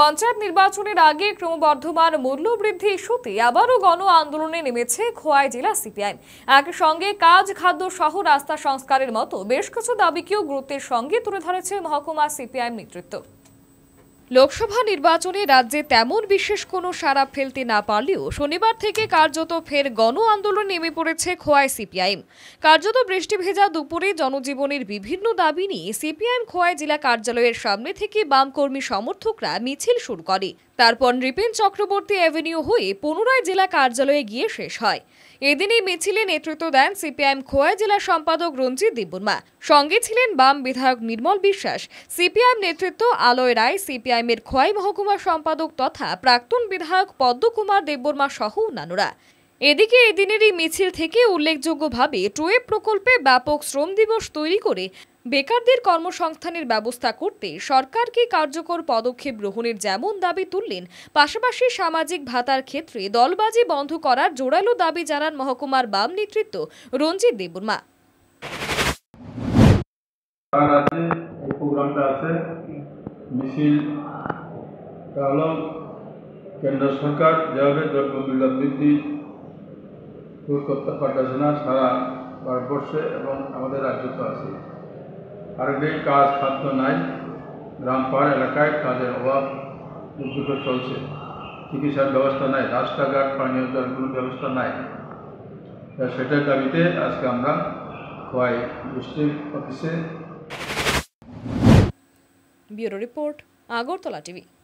পঞ্চায়েত নির্বাচনের আগে ক্রমবর্ধমান মূল্যবৃদ্ধি ইস্যুতে আবারও গণ আন্দোলনে নেমেছে খোয়াই জেলা সিপিআইএম একই সঙ্গে কাজ খাদ্য সহ রাস্তা সংস্কারের মতো বেশ কিছু দাবিকেও গুরুত্বের সঙ্গে তুলে ধরেছে মহকুমা সিপিআইএম নেতৃত্ব লোকসভা নির্বাচনে রাজ্যে তেমন বিশেষ কোনো সাড়া ফেলতে না পারলেও শনিবার থেকে কার্যত ফের গণ আন্দোলন নেমে পড়েছে খোয়াই সিপিআইএম কার্যত বৃষ্টি ভেজা দুপুরে জনজীবনের বিভিন্ন দাবি নিয়ে সিপিআইএম খোয়াই জেলা কার্যালয়ের সামনে থেকে বাম কর্মী সমর্থকরা মিছিল শুরু করে তারপর নৃপেন চক্রবর্তী অ্যাভিনিউ হয়ে পুনরায় জেলা কার্যালয়ে গিয়ে শেষ হয় এদিন এই মিছিলে নেতৃত্ব দেন সিপিআইএম খোয়া জেলা সম্পাদক রঞ্জিত দেববর্মা সঙ্গে ছিলেন বাম বিধায়ক নির্মল বিশ্বাস সিপিআইএম নেতৃত্ব আলয় রায় সিপিআইএমের খোয়াই মহকুমা সম্পাদক তথা প্রাক্তন বিধায়ক পদ্মকুমার দেববর্মা সহ অন্যান্যরা এদিকে এদিনেরই মিছিল থেকে উল্লেখযোগ্যভাবে টোয়ে প্রকল্পে ব্যাপক শ্রম দিবস তৈরি করে বেকারদের কর্মসংস্থানের ব্যবস্থা করতে সরকারকে কার্যকর পদক্ষেপ গ্রহণের যেমন দাবি তুললেন পাশাপাশি সামাজিক ভাতার ক্ষেত্রে দলবাজি বন্ধ করার জোরালো দাবি জানান মহকুমার বাম নেতৃত্ব রঞ্জিত দেবর্মা কেন্দ্র সরকার যেভাবে দ্রব্যমূল্য বৃদ্ধি দূর করতে পারতেছে না সারা ভারতবর্ষে এবং আমাদের রাজ্য তো আছে আরেকটি কাজ খাদ্য নাই গ্রাম পাহাড় এলাকায় কাজের অভাব দুর্যোগ চলছে চিকিৎসার ব্যবস্থা নাই রাস্তাঘাট পানীয় জল কোনো ব্যবস্থা নাই সেটার দাবিতে আজকে আমরা খোয়াই গোষ্ঠীর অফিসে ব্যুরো রিপোর্ট আগরতলা টিভি